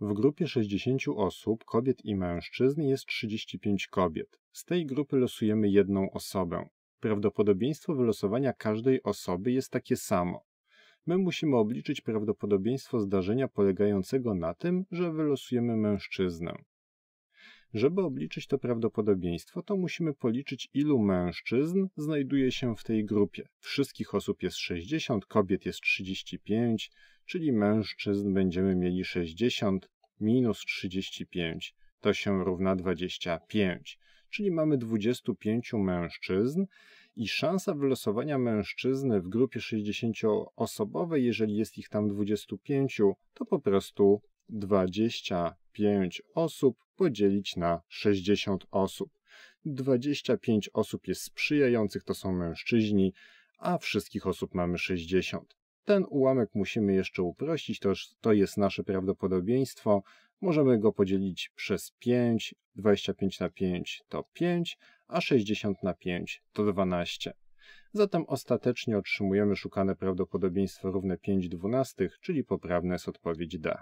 W grupie 60 osób, kobiet i mężczyzn, jest 35 kobiet. Z tej grupy losujemy jedną osobę. Prawdopodobieństwo wylosowania każdej osoby jest takie samo. My musimy obliczyć prawdopodobieństwo zdarzenia polegającego na tym, że wylosujemy mężczyznę. Żeby obliczyć to prawdopodobieństwo, to musimy policzyć, ilu mężczyzn znajduje się w tej grupie. Wszystkich osób jest 60, kobiet jest 35, czyli mężczyzn będziemy mieli 60 minus 35, to się równa 25, czyli mamy 25 mężczyzn i szansa wylosowania mężczyzny w grupie 60-osobowej, jeżeli jest ich tam 25, to po prostu 25 osób podzielić na 60 osób. 25 osób jest sprzyjających, to są mężczyźni, a wszystkich osób mamy 60. Ten ułamek musimy jeszcze uprościć, to, to jest nasze prawdopodobieństwo. Możemy go podzielić przez 5, 25 na 5 to 5, a 60 na 5 to 12. Zatem ostatecznie otrzymujemy szukane prawdopodobieństwo równe 5 12 czyli poprawne jest odpowiedź D.